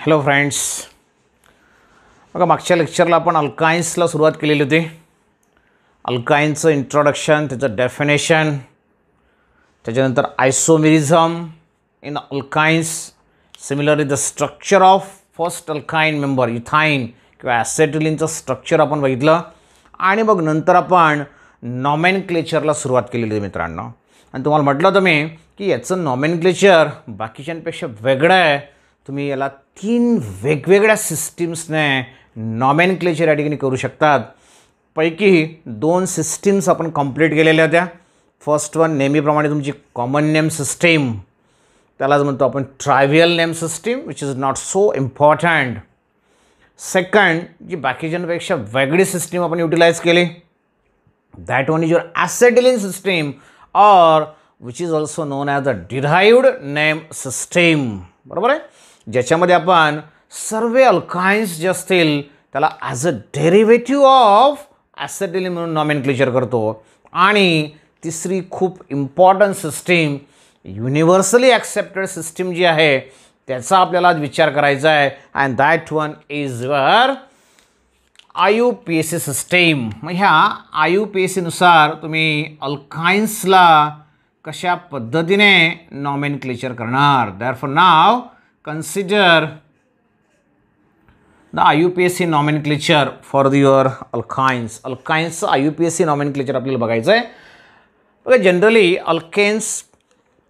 Hello friends बघा मागच्या लेक्चरला आपण अल्काइन्सला सुरुवात केलेली होती अल्काइन्सचं इंट्रोडक्शन त्याचं डेफिनेशन त्याच्यानंतर isomerism in alkynes is the structure of first alkyne member ethyne किंवा ॲसेटिलिनचं स्ट्रक्चर आपण बघितलं आणि मग नंतर आपण नॉमेन क्लेचरला सुरुवात केलेली होती मित्रांनो आणि तुम्हाला म्हटलं होतं मी की याचं नॉमेन क्लेचर बाकीच्यांपेक्षा वेगळं आहे तुम्ही याला तीन वेगवेगळ्या सिस्टीम्सने नॉमॅन या ठिकाणी करू शकतात पैकी दोन सिस्टीम्स आपण कंप्लीट केलेल्या होत्या फर्स्ट वन नेहमीप्रमाणे तुमची कॉमन नेम सिस्टीम त्यालाच म्हणतो आपण trivial name system which is not so important second जी बाकीच्यांपेक्षा वेगळी सिस्टीम आपण युटिलाइज केली that one is your acetylene system or which is also known as a derived name system बरोबर आहे ज्याच्यामध्ये आपण सर्व अल्काइन्स जे असतील त्याला as a derivative of acetylene म्हणून नॉमेन क्लिचर करतो आणि तिसरी खूप important system universally accepted system जी आहे त्याचा आपल्याला विचार करायचा आहे and that one is your I U P S C system मग ह्या आय यू पी एस सीनुसार तुम्ही अल्काइन्सला कशा पद्धतीने नॉमेन क्लिचर करणार दॅर फॉर नाव consider the IUPAC nomenclature for your alkynes. Alkynes IUPAC nomenclature आपल्याला बघायचं आहे बघा जनरली अल्केन्स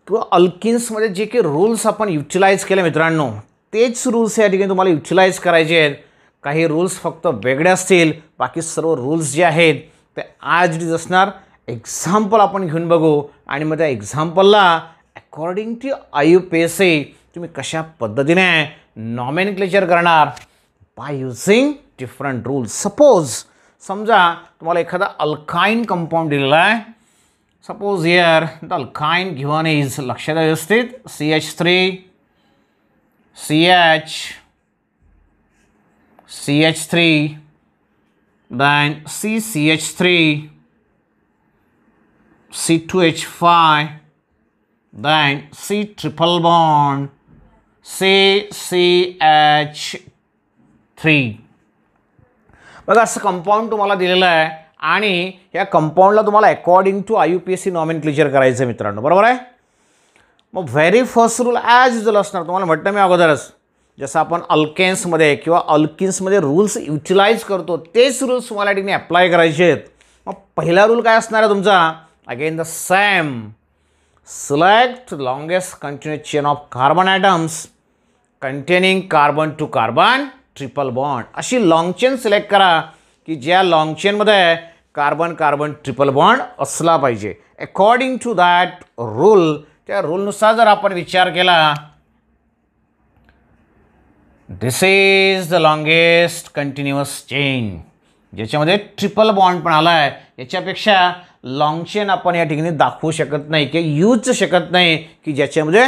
किंवा अल्किन्समध्ये जे काही रूल्स आपण युटिलाइज केले मित्रांनो तेच रूल्स या ठिकाणी तुम्हाला युटिलाइज करायचे आहेत काही रूल्स फक्त वेगळे असतील बाकी सर्व रूल्स जे आहेत ते आज इज असणार एक्झाम्पल आपण घेऊन बघू आणि मग त्या एक्झाम्पलला according to I U P S C तुम्ही कशा पद्धतीने नॉमेन क्लेचर करणार by using different rules suppose समजा तुम्हाला एखादा अल्काईन कंपाऊंड दिलेला आहे suppose here the alkyne given is लक्षात व्यवस्थित C H three C H C H three C two H five then C triple bond C C H three बघा असं compound तुम्हाला दिलेलं आहे आणि या कंपाऊंडला तुम्हाला according to I U P S C nomenclature करायचं आहे मित्रांनो बरोबर आहे मग very first rule as usual असणार तुम्हाला म्हटलं मी अगोदरच जसं आपण अल्केन्समध्ये किंवा अल्किन्समध्ये रूल्स युटिलाइज करतो तेच रूल्स तुम्हाला ठिकाणी अप्लाय करायचे आहेत मग पहिला रूल काय असणार आहे तुमचा again the same select longest continuous chain of carbon atoms containing carbon to carbon triple bond अशी लाँग चेन सिलेक्ट करा की ज्या लाँग चेनमध्ये कार्बन कार्बन ट्रिपल बॉन्ड असला पाहिजे अकॉर्डिंग टू दॅट रूल त्या रूलनुसार जर आपण विचार केला this is the longest continuous chain ज्याच्यामध्ये ट्रिपल बॉन्ड पण आला आहे याच्यापेक्षा लॉंग चेन आपण या ठिकाणी दाखवू शकत नाही किंवा यूज शकत नाही की ज्याच्यामध्ये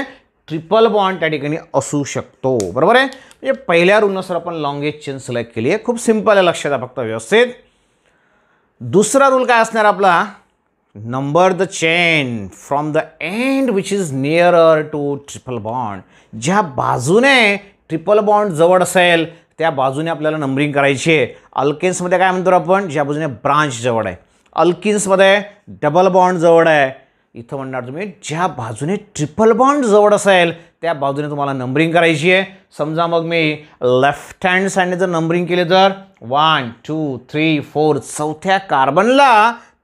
ट्रिपल बॉन्ड त्या ठिकाणी असू शकतो बरोबर आहे म्हणजे पहिल्या रूलनुसार आपण लॉंगेस्ट चेन सिलेक्ट केली आहे खूप सिम्पल आहे लक्षात फक्त व्यवस्थित दुसरा रूल काय असणार आपला number the chain from the end which is nearer to triple bond ज्या बाजूने ट्रिपल बॉन्ड जवळ असेल त्या बाजूने आपल्याला नंबरिंग करायची आहे अल्केन्समध्ये काय म्हणतो आपण ज्या बाजूने ब्रांच जवळ आहे अल्किन्समध्ये डबल बॉन्ड जवळ आहे इथं म्हणणार तुम्ही ज्या बाजूने ट्रिपल बॉन्ड जवळ असेल त्या बाजूने तुम्हाला नंबरिंग करायची आहे समजा मग मी लेफ्ट हँड साईडने जर नंबरिंग केले तर वन टू थ्री फोर चौथ्या कार्बनला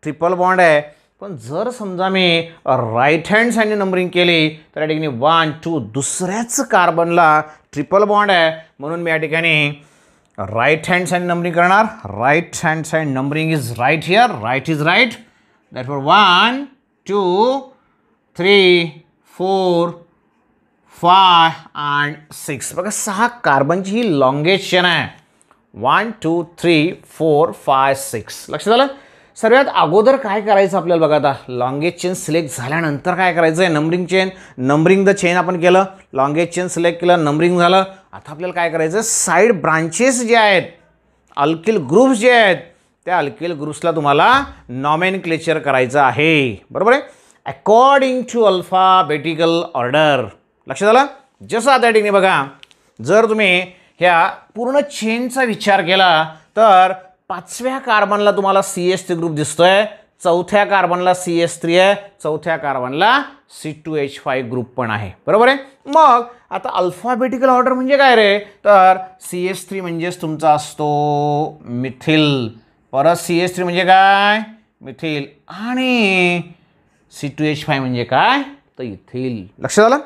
ट्रिपल बॉन्ड आहे पण जर समजा मी राईट हँड साईडने नंबरिंग केली तर या ठिकाणी वन टू दुसऱ्याच कार्बनला ट्रिपल बॉन्ड आहे म्हणून मी या ठिकाणी राईट हँड साईड नंबरिंग करणार right hand side numbering is right here right is right that for one two three four five and six बघा सहा कार्बनची ही लॉंगेस्ट चेन आहे one two three four five six लक्षात आलं सर्वात अगोदर काय करायचं आपल्याला बघा आता लॉंगेस्ट चेन सिलेक्ट झाल्यानंतर काय करायचं आहे numbering chain numbering the chain आपण केलं लॉंगेस्ट चेन सिलेक्ट केलं नंबरिंग झालं आता आपल्याला काय करायचं साईड ब्रांचेस जे आहेत अल्किल ग्रुप्स जे आहेत त्या अल्किल ग्रुप्सला तुम्हाला नॉमेन क्लेचर करायचं आहे बरोबर आहे अकॉर्डिंग टू अल्फाबेटिकल ऑर्डर लक्षात आलं जसं आता ठिकाणी बघा जर तुम्ही ह्या पूर्ण चेनचा विचार केला तर पाचव्या कार्बनला तुम्हाला सी एस टी ग्रुप दिसतोय चौथ्या कार्बनला सी एस थ्री आहे चौथ्या कार्बनला C two H five group पण आहे बरोबर आहे मग आता अल्फाबेटिकल ऑर्डर म्हणजे काय रे तर सी एस थ्री म्हणजेच तुमचा असतो मिथिल परत सी एस थ्री म्हणजे काय मिथिल आणि सी टू एच फाय म्हणजे काय तर इथिल लक्ष झालं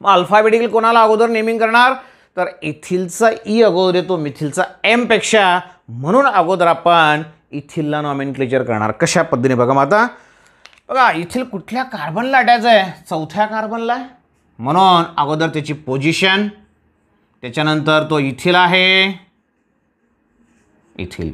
मग अल्फाबेटिकल कोणाला अगोदर नेमिंग करणार तर इथिलचा ई e अगोदर येतो मिथिलचा एमपेक्षा म्हणून अगोदर आपण इथिलला नॉमिन क्लेचर करणार कशा पद्धतीने बघा मग आता बघा इथिल कुठल्या कार्बनला अटॅच आहे चौथ्या कार्बनला म्हणून अगोदर त्याची पोझिशन त्याच्यानंतर तो इथिल आहे इथिल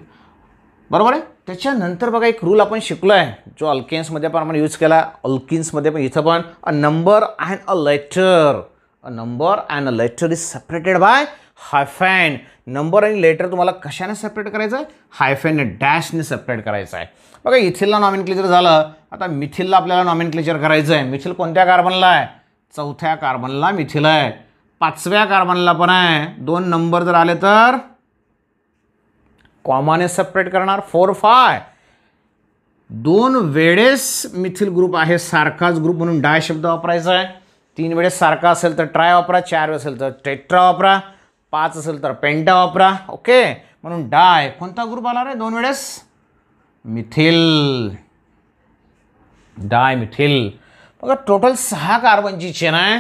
बरोबर आहे त्याच्यानंतर बघा एक रूल आपण शिकलो आहे जो अल्केन्समध्ये पण आपण यूज केला अल्किन्समध्ये पण इथं पण a number and a letter a number and a letter is separated by hyphen number आणि लेटर तुम्हाला कशाने सेपरेट करायचं आहे हायफॅन डॅशने सेपरेट करायचं आहे बघा इथिलला नॉमिन क्लेचर झालं आता मिथिलला आपल्याला नॉमिन क्लेचर करायचं आहे मिथिल कोणत्या कार्बनला आहे चौथ्या कार्बनला मिथिल आहे पाचव्या कार्बनला पण आहे दोन नंबर जर आले तर कॉमाने सेपरेट करणार फोर फाय दोन वेळेस मिथिल ग्रुप आहे सारखाच ग्रुप म्हणून डाय शब्द वापरायचा आहे तीन वेळेस सारखा असेल तर ट्राय वापरा चार वेळेस असेल तर टेट्रा वापरा पाच असेल तर पेंटा वापरा ओके म्हणून डाय कोणता ग्रुप आला रे दोन वेळेस मिथिल डाय मिथिल बघा टोटल सहा कार्बनची चेन आहे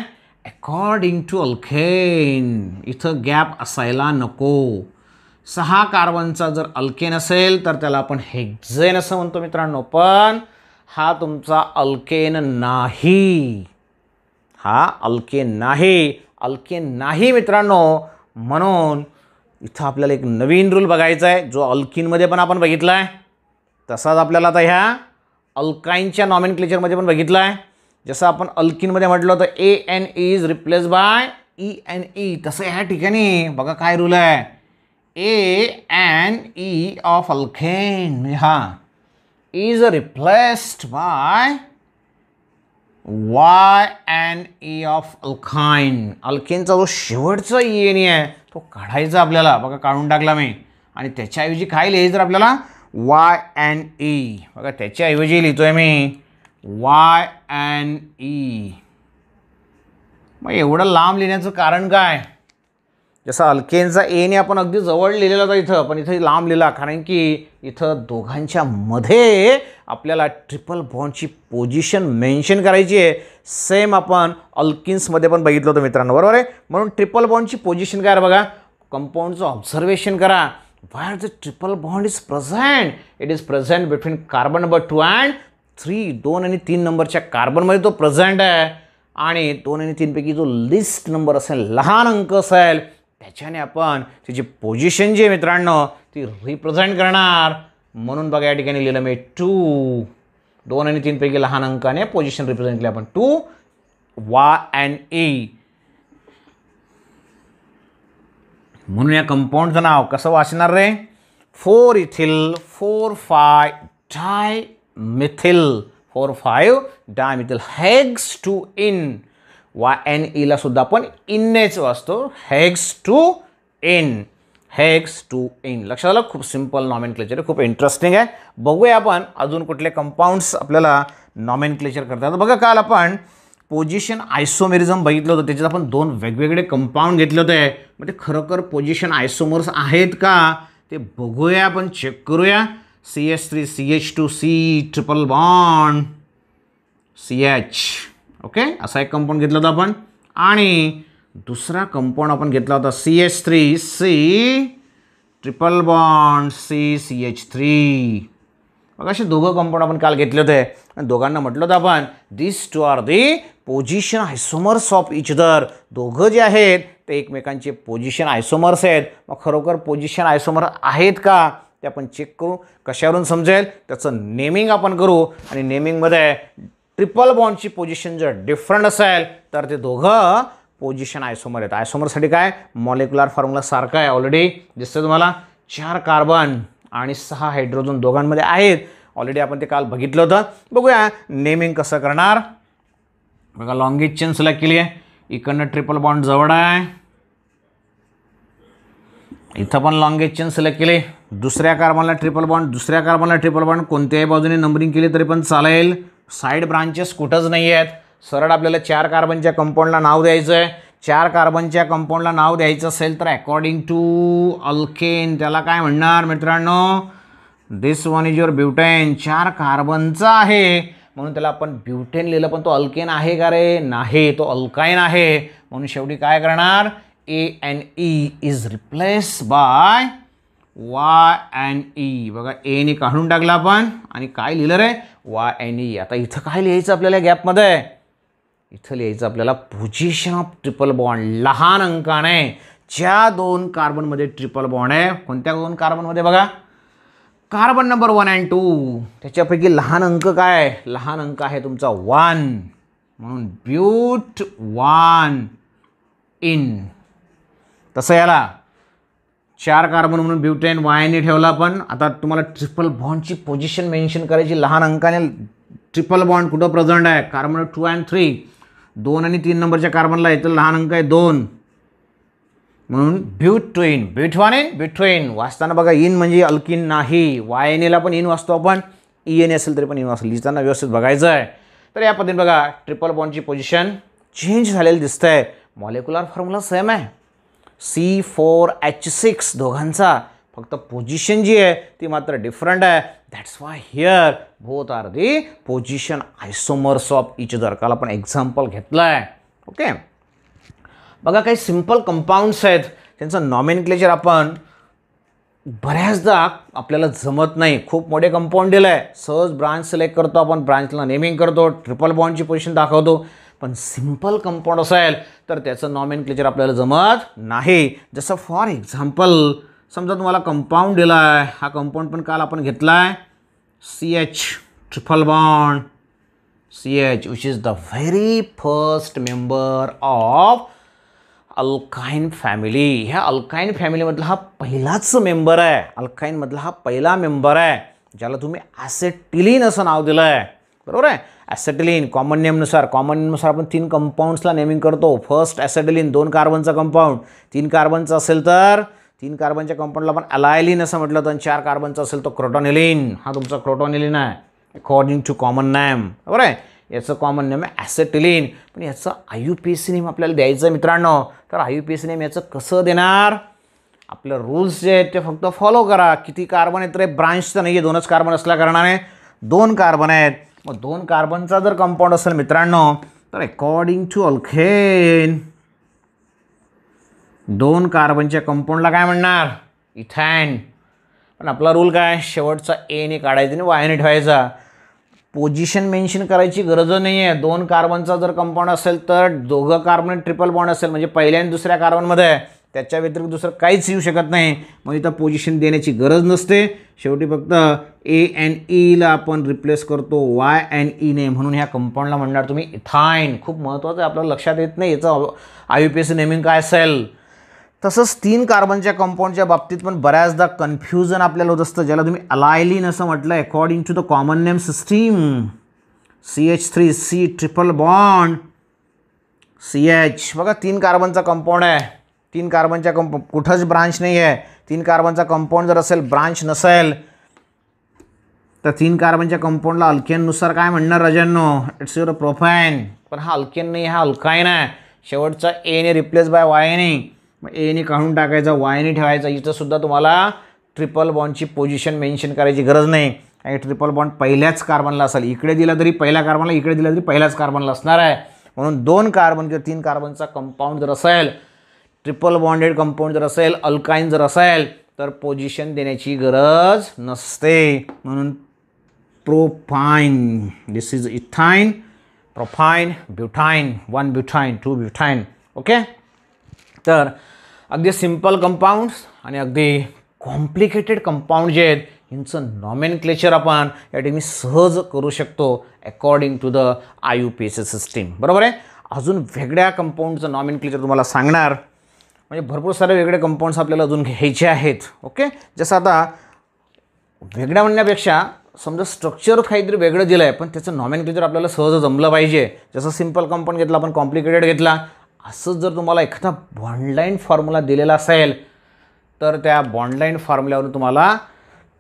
अकॉर्डिंग टू अल्खेन इथं गॅप असायला नको सहा कार्बनचा जर अल्केन असेल तर त्याला आपण हेक्झेन असं म्हणतो मित्रांनो पण हा तुमचा अल्केन नाही हा अल्केन नाही अल्केन नाही मित्रांनो म्हणून इथं आपल्याला एक नवीन रूल बघायचा आहे जो अल्किनमध्ये पण आपण बघितला आहे तसाच आपल्याला आता ह्या अल्काईनच्या नॉमिन क्लेचरमध्ये पण बघितला आहे जसं आपण अल्किनमध्ये म्हटलं होतं A N is replace by E N E तसं ह्या ठिकाणी बघा काय रूल आहे A N E of alkane हा is replaced by Y N E of alkyne अल्खेनचा जो शेवटचा ई e एन e आहे तो काढायचा आपल्याला बघा काढून टाकला मी आणि त्याच्याऐवजी काय लिहायचं तर आपल्याला वाय एन ई बघा त्याच्याऐवजी लिहितो आहे मी वाय एन ई मग एवढं लांब लिहिण्याचं कारण काय जसा अल्केनचा एने आपण अगदी जवळ लिहिलेला होता इथं पण इथे लांब लिहिला कारण की इथं दोघांच्या मध्ये आपल्याला ट्रिपल बॉन्डची पोझिशन मेन्शन करायची आहे सेम आपण अल्किन्समध्ये पण बघितलं होतं मित्रांनो बरोबर आहे म्हणून ट्रिपल बॉन्डची पोझिशन काय बघा कंपाऊंडचं ऑब्झर्वेशन करा where the triple bond is present it is present between carbon number two and three दोन आणि तीन नंबरच्या कार्बनमध्ये तो प्रेझेंट आहे आणि दोन आणि तीनपैकी जो लिस्ट नंबर असेल लहान अंक असेल त्याच्याने आपण त्याची पोझिशन जी आहे मित्रांनो ती रिप्रेझेंट करणार म्हणून बघा या ठिकाणी लिहिलं मी टू दोन आणि तीनपैकी लहान अंकाने पोझिशन रिप्रेझेंट केली आपण टू वा अँड ए म्हणून या कंपाऊंडचं नाव कसं वाचणार रे four ethyl four five dimethyl four five dimethyl hex two yne Y N ईला e सुद्धा आपण एच वाचतो hex two N hex two N लक्षात आलं खूप सिम्पल नॉमेन क्लेचर खूप इंटरेस्टिंग आहे बघूया आपण अजून कुठले कंपाऊंड्स आपल्याला नॉमेन क्लेचर करतात बघा काल आपण पोजिशन आयसोमेरिझम बघितलं होतं त्याच्यात आपण दोन वेगवेगळे कंपाऊंड घेतले होते मग ते खरोखर पोजिशन आयसोमर्स आहेत का ते बघूया आपण चेक करूया C H three C H two C triple bond C H okay असा एक कंपाऊंड घेतला होता आपण आणि दुसरा कंपाऊंड आपण घेतला होता C H three C triple bond C C H three बघा असे दोघं कंपाऊंड आपण काल घेतले होते आणि दोघांना म्हटलं होतं आपण this two are the position isomers of each other दोघं जे आहेत ते एकमेकांचे पोजिशन आयसोमर्स आहेत मग खरोखर पोझिशन आयसोमर आहेत का ते आपण चेक करू कशावरून समजेल त्याचं नेमिंग आपण करू आणि नेमिंगमध्ये ट्रिपल बॉन्डची पोझिशन जर डिफरंट असेल तर ते दोघं पोझिशन आयसोमर येत आयसोमरसाठी काय मॉलिक्युलर फॉर्म्युला सारखा आहे ऑलरेडी दिसतं तुम्हाला चार कार्बन आणि सहा हायड्रोजन दोघांमध्ये आहेत ऑलरेडी आपण ते काल बघितलं होतं बघूया नेमिंग कसं करणार बघा लॉंगेज चेन सिलेक्ट केली आहे इकडनं ट्रिपल बॉन्ड जवळ आहे इथं पण लॉंगेज चेन सिलेक्ट केली दुसऱ्या कार्बनला ट्रिपल बॉन्ड दुसऱ्या कार्बनला ट्रिपल बॉन्ड कोणत्याही बाजूने नंबरिंग केली तरी पण चालेल साईड ब्रांचेस कुठंच नाही आहेत सरळ आपल्याला चार कार्बनच्या कंपाऊंडला नाव द्यायचं आहे चार कार्बनच्या कंपाऊंडला नाव द्यायचं असेल तर अकॉर्डिंग टू अल्केन त्याला काय म्हणणार मित्रांनो this one is your butane चार कार्बनचा आहे म्हणून त्याला आपण ब्युटेन लिहिलं पण तो अल्केन आहे का रे नाही तो अल्काईन आहे म्हणून शेवटी काय करणार A N E is replace by Y and E बघा ए ने काढून टाकला आपण आणि काय लिहिलं रे वाय अँड ई आता इथं काय लिहायचं आपल्याला गॅपमध्ये इथं लिहायचं आपल्याला पोझिशन ऑफ ट्रिपल बॉन्ड लहान अंकाने ज्या दोन कार्बनमध्ये ट्रिपल बॉन्ड आहे कोणत्या दोन कार्बनमध्ये बघा carbon number one and two त्याच्यापैकी लहान अंक काय लहान अंक आहे तुमचा वन म्हणून ब्यूट वन इन तसं याला चार कार्बन म्हणून ब्युटेन वायने ठेवला पण आता तुम्हाला ट्रिपल बॉन्डची पोझिशन मेन्शन करायची लहान अंकाने ट्रिपल बॉन्ड कुठं प्रेझेंट आहे कार्बन टू अँड थ्री दोन आणि तीन नंबरच्या कार्बनला येतं लहान अंक आहे दोन म्हणून ब्युट्वेन ब्युटवानेन ब्युट्वेन वाचताना बघा इन म्हणजे अल्किन नाही वाय एन एला पण इन वाचतो आपण ई e एन असेल तरी पण इन वाचतो लिहिताना व्यवस्थित बघायचं आहे तर या पद्धतीने बघा ट्रिपल बॉन्डची पोझिशन चेंज झालेली दिसतंय आहे फॉर्म्युला सेम आहे सी फोर एच सिक्स दोघांचा फक्त पोझिशन जी आहे ती मात्र डिफरंट आहे that's why here both are the position isomers of each दरकाला आपण एक्झाम्पल घेतलं आहे ओके बघा काही सिम्पल कंपाऊंड्स आहेत त्यांचं नॉमिन क्लेचर आपण बऱ्याचदा आपल्याला जमत नाही खूप मोठे कंपाऊंड दिलं आहे सहज ब्रांच सिलेक्ट करतो आपण ब्रांचला नेमिंग करतो ट्रिपल बॉन्डची पोझिशन दाखवतो पण सिम्पल कंपाऊंड असेल तर त्याचं नॉमिन क्लेचर आपल्याला जमत नाही जसं फॉर एक्झाम्पल समजा तुम्हाला कंपाऊंड दिला आहे हा कंपाऊंड पण काल आपण घेतला आहे C H triple bond C H which is the very first member of alkyne family ह्या अल्काईन फॅमिलीमधला हा पहिलाच मेंबर आहे अल्काईनमधला हा पहिला मेंबर आहे ज्याला तुम्ही ॲसेटिलीन असं नाव दिलं आहे बरोबर आहे ॲसेटलिन कॉमन नेमनुसार कॉमन नेमनुसार आपण तीन कंपाऊंड्सला नेमिंग करतो फर्स्ट ॲसेटलिन दोन कार्बनचा कंपाऊंड तीन कार्बनचं असेल तर तीन कार्बनच्या कंपाऊंडला आपण अलायलिन असं म्हटलं तर चार कार्बनचा असेल तर क्रोटॉनिलिन हा तुमचा क्रोटॉनिलिन आहे अकॉर्डिंग टू कॉमन नेम बरोबर आहे याचं कॉमन नेम आहे ॲसेटिलिन पण याचं I U P S C name आपल्याला द्यायचं आहे मित्रांनो तर I U P C name याचं कसं देणार आपलं रूल्स जे आहेत ते फक्त फॉलो करा किती कार्बन आहेत तर ब्रांचचं नाही आहे दोनच कार्बन असल्या कारणाने दोन कार्बन आहेत मग दोन कार्बनचा जर कंपाऊंड असेल मित्रांनो तर अकॉर्डिंग टू अल्खेन दोन कार्बनच्या कंपाऊंडला काय म्हणणार इथॅन पण आपला रूल काय शेवटचा एने काढायचा आणि वायने ठेवायचा पोजिशन मेन्शन करायची गरज नाही आहे दोन कार्बनचा जर कंपाऊंड असेल तर दोघं कार्बन ट्रिपल बॉन्ड असेल म्हणजे पहिल्या आणि दुसऱ्या कार्बनमध्ये आहे त्याच्या व्यतिरिक्त दुसरं काहीच येऊ शकत नाही मग इथं पोझिशन देण्याची गरज नसते शेवटी फक्त ए एन ईला आपण रिप्लेस करतो वाय ई ईने म्हणून ह्या कंपाऊंडला म्हणणार तुम्ही इथाईन खूप महत्त्वाचं आपल्याला लक्षात येत नाही याचं I U P S naming काय असेल तसंच तीन कार्बनच्या कंपाऊंडच्या बाबतीत पण बऱ्याचदा कन्फ्युजन आपल्याला होत असतं ज्याला तुम्ही अलायलिन असं म्हटलं according to the common name system C H three C triple bond C H बघा तीन कार्बनचा कंपाऊंड आहे तीन कार्बनच्या कंप कुठंच ब्रांच नाही आहे तीन कार्बनचा कंपाऊंड जर असेल ब्रांच नसेल तर तीन कार्बनच्या कंपाऊंडला अल्केननुसार काय म्हणणार रजन्नो इट्स युअर प्रोफाईन पण हा अल्केन नाही हा अल्काईन आहे शेवटचा एने रिप्लेस बाय वायनी मग एने काढून टाकायचा वायने ठेवायचा इथंसुद्धा तुम्हाला ट्रिपल बॉन्डची पोझिशन मेन्शन करायची गरज नाही आणि ट्रिपल बॉन्ड पहिल्याच कार्बनला असेल इकडे दिला तरी पहिल्या कार्बनला इकडे दिला तरी पहिल्याच कार्बनला असणार आहे म्हणून दोन कार्बन किंवा तीन कार्बनचा कंपाऊंड जर असेल ट्रिपल बॉन्डेड कंपाऊंड जर असेल अल्काईन जर असेल तर पोजिशन देण्याची गरज नसते म्हणून propyne this is ethyne propyne butyne one butyne two butyne okay तर अगदी सिम्पल कंपाऊंड्स आणि अगदी कॉम्प्लिकेटेड कंपाऊंड जे आहेत ह्यांचं नॉमेन क्लेचर आपण या ठिकाणी सहज करू शकतो according to the I U P S system बरोबर आहे अजून वेगळ्या कंपाऊंडचं नॉमेन क्लेचर तुम्हाला सांगणार म्हणजे भरपूर सारे वेगळे कंपाऊंड्स आपल्याला अजून घ्यायचे आहेत ओके जसं आता वेगळ्या म्हणण्यापेक्षा समजा स्ट्रक्चर काहीतरी वेगळं दिलं आहे पण त्याचं नॉमेन आपल्याला सहज जमलं पाहिजे जसं सिम्पल कंपाऊंड घेतला आपण कॉम्प्लिकेटेड घेतला असंच जर तुम्हाला एखादा बॉन्डलाईन फॉर्म्युला दिलेला असेल तर त्या बॉन्डलाईन फॉर्म्युल्यावरून तुम्हाला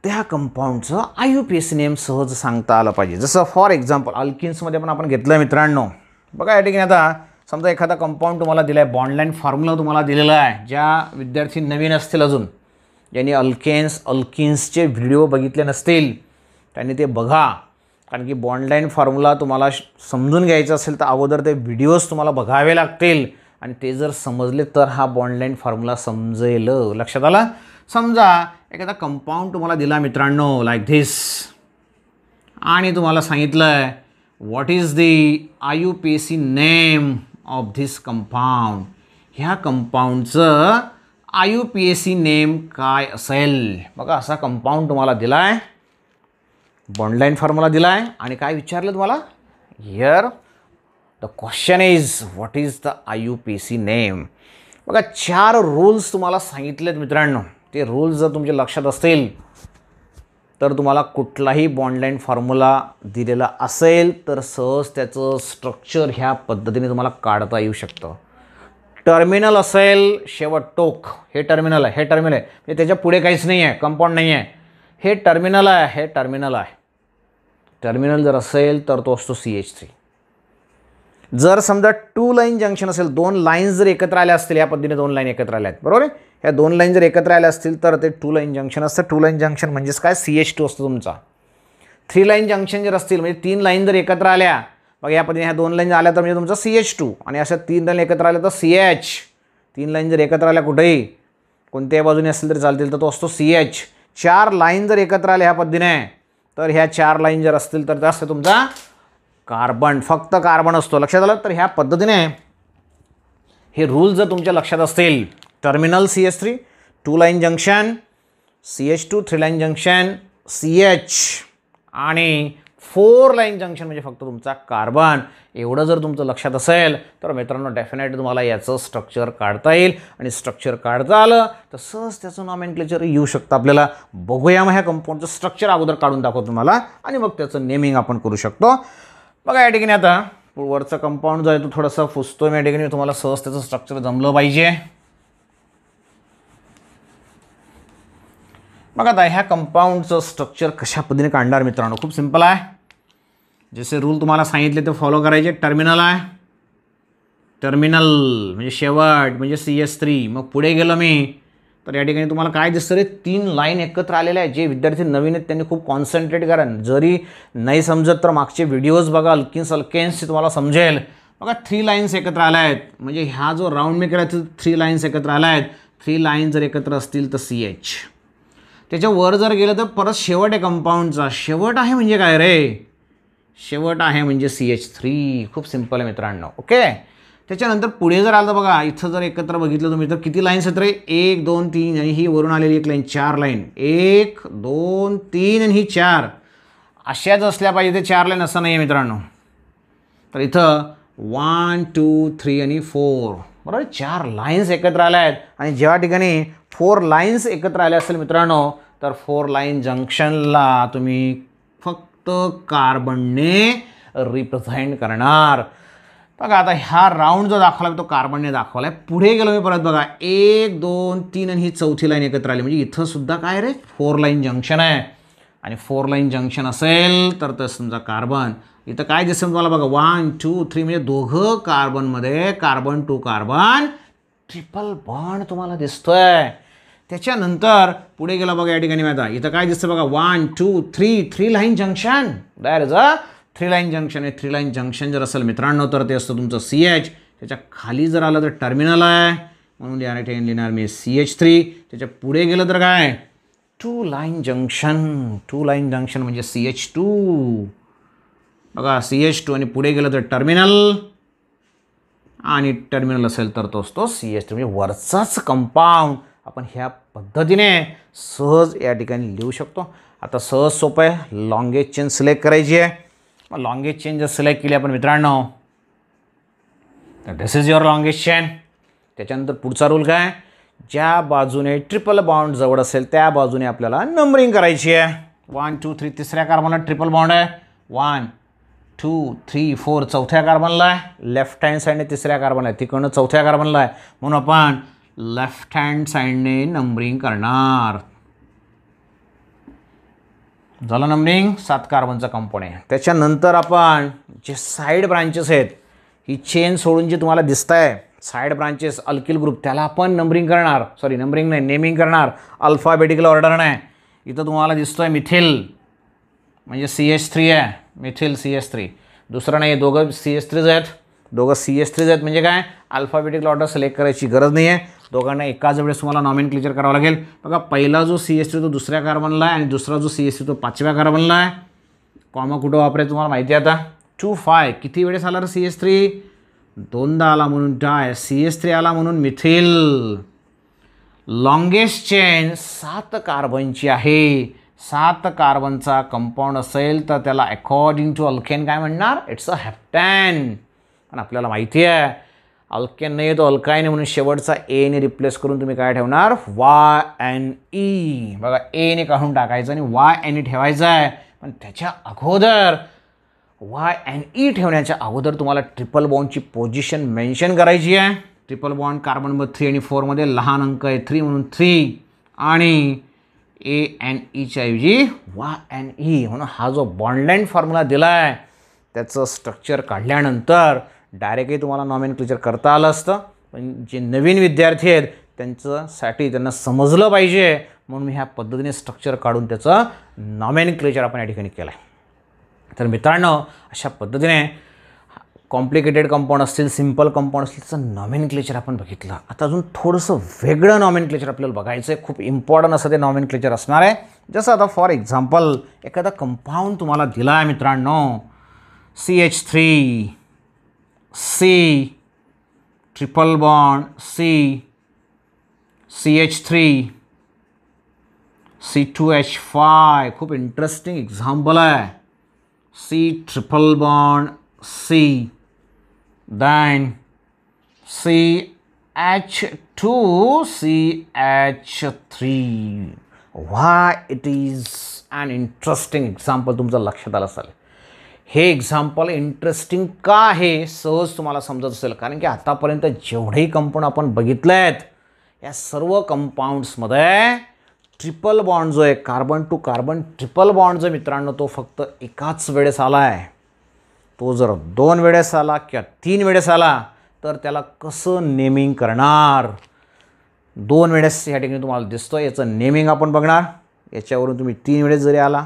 त्या कंपाऊंडचं I U P S name सहज सांगता आलं पाहिजे जसं फॉर एक्झाम्पल अल्किन्समध्ये पण आपण घेतलं मित्रांनो बघा या ठिकाणी आता समजा एखादा कंपाऊंड तुम्हाला दिला आहे बॉन्डलाईन फॉर्म्युला तुम्हाला दिलेला आहे ज्या विद्यार्थी नवीन असतील अजून ज्यांनी अल्केन्स अल्किन्सचे व्हिडिओ बघितले नसतील त्यांनी ते बघा कारण की बॉन्डलाईन फॉर्म्युला तुम्हाला समजून घ्यायचं असेल तर अगोदर ते व्हिडिओज तुम्हाला बघावे लागतील आणि ते जर समजले तर हा बॉन्डलाईन फॉर्म्युला समजेल लक्षात आला समजा एखादा कंपाऊंड तुम्हाला दिला मित्रांनो लाईक धिस आणि तुम्हाला सांगितलं आहे what is the I U P C name of this compound ह्या कंपाऊंडचं I U P S C name काय असेल बघा असा कंपाऊंड तुम्हाला दिला आहे बॉन्डलाईन फॉर्म्युला दिला आहे आणि काय विचारलं तुम्हाला here the question is what is the I U P C name बघा चार रूल्स तुम्हाला सांगितलेत मित्रांनो ते रूल्स जर तुमच्या लक्षात असतील तर तुम्हाला कुठलाही बॉन्डलाईन फॉर्म्युला दिलेला असेल तर सहज त्याचं स्ट्रक्चर ह्या पद्धतीने तुम्हाला काढता येऊ शकतं टर्मिनल असेल शेवट टोक हे टर्मिनल आहे हे टर्मिनल आहे म्हणजे त्याच्या पुढे काहीच नाही आहे कंपाऊंड नाही आहे हे टर्मिनल आहे हे टर्मिनल आहे टर्मिनल जर असेल तर तो असतो सी एच थ्री जर समजा टू लाईन जंक्शन असेल दोन लाईन्स जर एकत्र आल्या असतील या पद्धतीने दोन लाईन एकत्र आल्या आहेत बरोबर आहे ह्या दोन लाईन जर एकत्र आल्या असतील तर ते टू लाईन जंक्शन असतं टू लाईन जंक्शन म्हणजेच काय सी एच टू असतो तुमचा थ्री लाईन जंक्शन जर असतील म्हणजे तीन लाईन जर एकत्र आल्या मग या पद्धतीने ह्या दोन लाईन आल्या तर म्हणजे तुमचा सी एच टू आणि अशा तीन लाईन एकत्र आल्या तर सी एच तीन लाईन जर एकत्र आल्या कुठेही कोणत्याही बाजूने असतील तर चालतील तर तो असतो सी एच चार लाईन जर एकत्र आल्या ह्या पद्धतीने तर ह्या चार लाईन जर असतील तर त्या असतं तुमचा कार्बन फक्त कार्बन असतो लक्षात आलं तर ह्या पद्धतीने हे रूल जर तुमच्या लक्षात असतील terminal C H three two line junction C H two three line junction C H आणि फोर लाईन जंक्शन म्हणजे फक्त तुमचा कार्बन एवढं जर तुमचं लक्षात असेल तर मित्रांनो डेफिनेट तुम्हाला याचं स्ट्रक्चर काढता येईल आणि स्ट्रक्चर काढता आलं तर सहज त्याचं नॉमेनक्लेचर येऊ शकतं आपल्याला बघूया मग ह्या कंपाऊंडचं स्ट्रक्चर अगोदर काढून दाखवतो तुम्हाला आणि मग त्याचं नेमिंग आपण करू शकतो बघा या ठिकाणी आता वरचं कंपाऊंड जो आहे तो थोडंसं फुसतो या ठिकाणी तुम्हाला सहज त्याचं स्ट्रक्चर जमलं पाहिजे बघा आता ह्या कंपाऊंडचं स्ट्रक्चर कशा पद्धतीने काढणार मित्रांनो खूप सिम्पल आहे जसे रूल तुम्हाला सांगितले ते फॉलो करायचे टर्मिनल आहे टर्मिनल म्हणजे शेवट म्हणजे सी एस थ्री मग पुढे गेलो मी तर या ठिकाणी तुम्हाला काय दिसतं रे तीन लाईन एकत्र आलेल्या आहेत जे विद्यार्थी नवीन आहेत त्यांनी खूप कॉन्सन्ट्रेट करा जरी नाही समजत तर मागचे व्हिडिओज बघा अल्किन अल्केन्सचे तुम्हाला समजेल बघा थ्री लाईन्स एकत्र आल्या आहेत म्हणजे ह्या जो राऊंड मी केला थ्री लाईन्स एकत्र आल्या आहेत थ्री लाईन जर एकत्र असतील तर सी एच त्याच्या वर जर गेलं तर परत शेवट आहे कंपाऊंडचा शेवट आहे म्हणजे काय रे शेवट आहे म्हणजे सी एच थ्री खूप सिम्पल आहे मित्रांनो ओके त्याच्यानंतर पुढे जर आलं बघा इथं जर एकत्र बघितलं तुम्ही तर किती लाईन्स आहेत रे एक दोन तीन आणि ही वरून आलेली एक लाईन चार लाईन एक दोन तीन आणि ही चार अशाच असल्या पाहिजे ते चार लाईन असं नाही आहे मित्रांनो तर इथं वन टू थ्री आणि फोर बरोबर चार लाईन्स एकत्र आल्या आहेत आणि जेव्हा ठिकाणी फोर लाईन्स एकत्र आल्या असेल मित्रांनो तर फोर लाईन जंक्शनला तुम्ही फक्त कार्बनने रिप्रेझेंट करणार बघा आता ह्या राऊंड जो दाखवला तो कार्बनने दाखवला आहे पुढे गेलो मी परत बघा एक दोन तीन आणि ही चौथी लाईन एकत्र आली म्हणजे इथं सुद्धा काय रे फोर लाईन जंक्शन आहे आणि फोर लाईन जंक्शन असेल तर तर समजा कार्बन इथं काय दिसतं तुम्हाला बघा वन टू थ्री म्हणजे दोघं कार्बनमध्ये carbon to carbon triple bond तुम्हाला दिसतोय त्याच्यानंतर पुढे गेला बघा या ठिकाणी माहिती इथं काय दिसतं बघा one two three three line junction there is a three line junction आहे थ्री लाईन जंक्शन जर असेल मित्रांनो तर ते असतं तुमचं सी एच त्याच्या खाली जर आलं तर टर्मिनल आहे म्हणून या ठिकाणी लिहिणार मी सी एच थ्री त्याच्या पुढे गेलं तर काय two line junction two line junction म्हणजे सी एच टू बघा सी एच टू आणि पुढे गेलं तर टर्मिनल आणि टर्मिनल असेल तर तोच तो सी एच टू म्हणजे वरचाच कंपाऊंड आपण ह्या पद्धतीने सहज या ठिकाणी लिहू शकतो आता सहज सोपं आहे लॉंगेज चेन सिलेक्ट करायची आहे मग लॉंगेज चेन जर सिलेक्ट केली आपण मित्रांनो तर this is your longest chain त्याच्यानंतर पुढचा रूल काय ज्या बाजूने ट्रिपल बाउंड जवळ असेल त्या बाजूने आपल्याला नंबरिंग करायची आहे वन टू थ्री तिसऱ्या कार्बनला ट्रिपल बाउंड आहे वन टू थ्री फोर चौथ्या कार्बनला आहे लेफ्ट हँड साईडने तिसऱ्या कार्बनला आहे तिकडनं चौथ्या कार्बनला आहे म्हणून आपण लेफ्ट हँड साईडने नंबरिंग करणार झालं नंबरिंग सात कार्बनचा कंपाऊंड आहे त्याच्यानंतर आपण जे साईड ब्रांचेस आहेत ही चेन सोडून जी तुम्हाला दिसत आहे साईड ब्रांचेस अल्किल ग्रुप त्याला आपण नंबरिंग करणार सॉरी नंबरिंग नाही नेमिंग करणार अल्फाबेटिकल ऑर्डर नाही इथं तुम्हाला दिसतो म्हणजे आहे मिथिल म्हणजे सी एच थ्री आहे मिथिल सी एस थ्री दुसरं नाही दोघं सी एच थ्रीज आहेत दोघं सी एच थ्रीज आहेत म्हणजे काय अल्फाबेटिकल ऑर्डर सिलेक्ट करायची गरज नाही आहे दोघांना एकाच वेळेस तुम्हाला नॉमिन क्लिचर करावं लागेल बघा पहिला जो सी एस थ्री तो दुसऱ्या कार्बनला आहे आणि दुसरा जो सी एस टी तो पाचव्या कार्बनला आहे कॉमा कुठं वापरायचं तुम्हाला माहिती आहे आता टू फाय किती वेळेस आला रे सी एस थ्री दोनदा आला म्हणून डाय सी एस थ्री आला म्हणून मिथिल लॉंगेस्ट चेन सात कार्बनची आहे सात कार्बनचा कंपाऊंड असेल तर त्याला अकॉर्डिंग टू अल्केन काय म्हणणार इट्स अ हॅप्टॅन पण आपल्याला माहिती आहे अल्केन नाही तो आहे म्हणून शेवटचा एने रिप्लेस करून तुम्ही काय ठेवणार वाय एन ई बघा एने काढून टाकायचं आणि वाय एन ई ठेवायचं आहे पण त्याच्या अगोदर वाय एन ई ठेवण्याच्या अगोदर तुम्हाला ट्रिपल बॉन्डची पोझिशन मेन्शन करायची आहे triple bond carbon number three आणि फोरमध्ये लहान अंक आहे थ्री म्हणून थ्री आणि ए एन ईच्या e ऐवजी वा एन ई म्हणून हा जो बॉन्डलाईन फॉर्म्युला दिला आहे त्याचं स्ट्रक्चर काढल्यानंतर डायरेक्टली तुम्हाला नॉमिन क्लिचर करता आलं असतं पण जे नवीन विद्यार्थी आहेत त्यांच्यासाठी त्यांना समजलं पाहिजे म्हणून मी ह्या पद्धतीने स्ट्रक्चर काढून त्याचं नॉमेन क्लिचर आपण या ठिकाणी केलं आहे तर मित्रांनो अशा पद्धतीने कॉम्प्लिकेटेड कंपाऊंड असतील सिम्पल कंपाऊंड असतील त्याचं नॉमिनक्लेचर क्लेचर आपण बघितलं आता अजून थोडंसं वेगळं नॉमिन क्लेचर आपल्याला बघायचं आहे खूप इम्पॉर्टंट असं ते नॉमिन क्लेचर असणार आहे जसं आता फॉर एक्झाम्पल एखादा कंपाऊंड तुम्हाला दिला आहे मित्रांनो C H three C triple bond C C H three C two H five खूप इंटरेस्टिंग एक्झाम्पल आहे C triple bond C then three why it is an interesting example तुमचं लक्षात आलं असेल हे एक्झाम्पल इंटरेस्टिंग का आहे सहज तुम्हाला समजत असेल कारण की आतापर्यंत जेवढेही कंपाऊंड आपण बघितले आहेत या सर्व कंपाऊंड्समध्ये ट्रिपल बॉन्ड जो आहे carbon to carbon triple bond जो मित्रांनो तो फक्त एकाच वेळेस आला आहे तो जर दोन वेळेस आला किंवा तीन वेळेस आला तर त्याला कसं नेमिंग करणार दोन वेळेस या ठिकाणी तुम्हाला दिसतो याचं नेमिंग आपण बघणार याच्यावरून तुम्ही तीन वेळेस जरी आला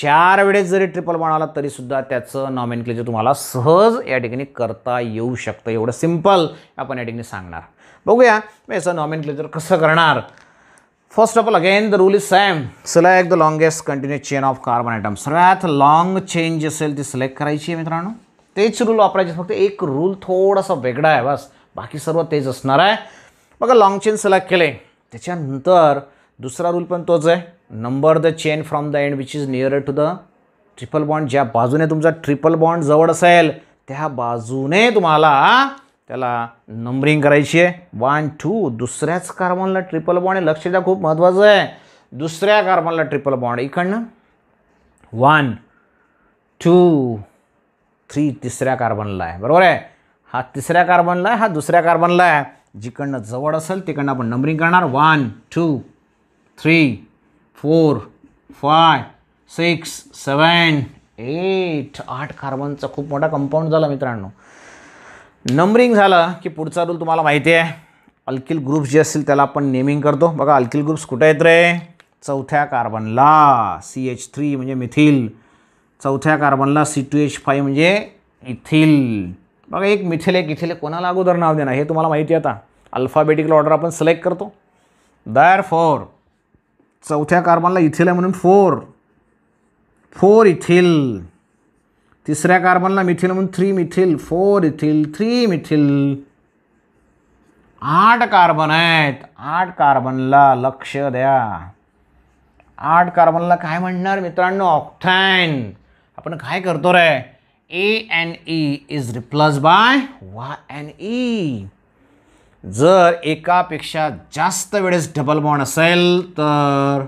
चार वेळेस जरी ट्रिपल बॉन्ड आला तरीसुद्धा त्याचं नॉमिन क्लेचर तुम्हाला सहज या ठिकाणी करता येऊ शकतं एवढं सिम्पल आपण या ठिकाणी सांगणार बघूया याचं नॉमेन क्लेजर कसं करणार first of all again the rule is same select the longest continue chain of carbon atoms. सर्वात लॉंग चेन जी असेल ती सिलेक्ट करायची आहे मित्रांनो तेच रूल वापरायचे फक्त एक रूल थोडासा वेगळा आहे बस बाकी सर्व तेच असणार आहे बघा लॉंग चेन सिलेक्ट केले त्याच्यानंतर दुसरा रूल पण तोच आहे number the chain from the end which is near to the triple bond ज्या बाजूने तुमचा ट्रिपल बॉन्ड जवळ असेल त्या बाजूने तुम्हाला त्याला नंबरिंग करायची आहे वन टू दुसऱ्याच कार्बनला ट्रिपल बॉन्ड आहे लक्ष द्या खूप महत्त्वाचं आहे दुसऱ्या कार्बनला ट्रिपल बॉन्ड इकडनं वन टू थ्री तिसऱ्या कार्बनला आहे बरोबर आहे हा तिसऱ्या कार्बनला आहे हा दुसऱ्या कार्बनला आहे जिकडनं जवळ असेल तिकडनं आपण नंबरिंग करणार one two three four five six seven eight आठ कार्बनचा खूप मोठा कंपाऊंड झाला मित्रांनो नंबरिंग झालं की पुढचा रूल तुम्हाला माहिती आहे अल्किल ग्रुप्स जे असतील त्याला आपण नेमिंग करतो बघा अल्किल ग्रुप्स कुठे आहेत रे चौथ्या कार्बनला सी एच थ्री म्हणजे मिथिल चौथ्या कार्बनला सी टू एच फाय म्हणजे इथिल बघा एक मिथिल एक इथिल कोणाला अगोदर नाव देणार हे तुम्हाला माहिती आहे आता अल्फाबेटिकल ऑर्डर आपण सिलेक्ट करतो दॅर फोर चौथ्या कार्बनला इथिल आहे म्हणून फोर फोर इथिल तिसऱ्या कार्बनला मिथिल म्हणून three methyl four ethyl three methyl आठ कार्बन आहेत आठ कार्बनला लक्ष द्या आठ कार्बनला काय म्हणणार मित्रांनो ऑक्टॅन आपण काय करतो रे A N E is replace by Y N E जर एकापेक्षा जास्त वेळेस डबल बॉन्ड असेल तर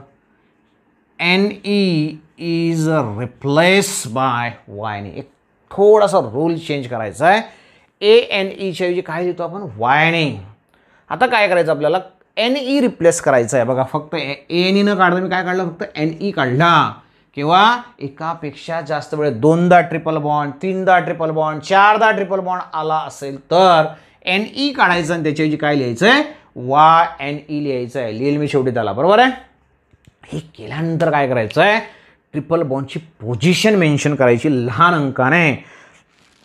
N E e is replace by वायने एक थोडासा रूल चेंज करायचा आहे ए एन ईच्या e ऐवजी काय देतो आपण वायने आता काय करायचं आपल्याला एन ई रिप्लेस करायचं आहे बघा फक्त ए एन ई e न काढलं मी काय काढलं फक्त एन ई e काढला किंवा एकापेक्षा जास्त वेळ दोनदा ट्रिपल बॉन्ड तीनदा ट्रिपल बॉन्ड चारदा ट्रिपल बॉन्ड आला असेल तर एन ई काढायचं आणि त्याच्याऐवजी काय लिहायचं आहे वा एन ई लिहायचं आहे लिहिल मी शेवटी त्याला बरोबर आहे हे केल्यानंतर काय करायचं आहे ट्रिपल बॉन्डची पोझिशन मेन्शन करायची लहान अंकाने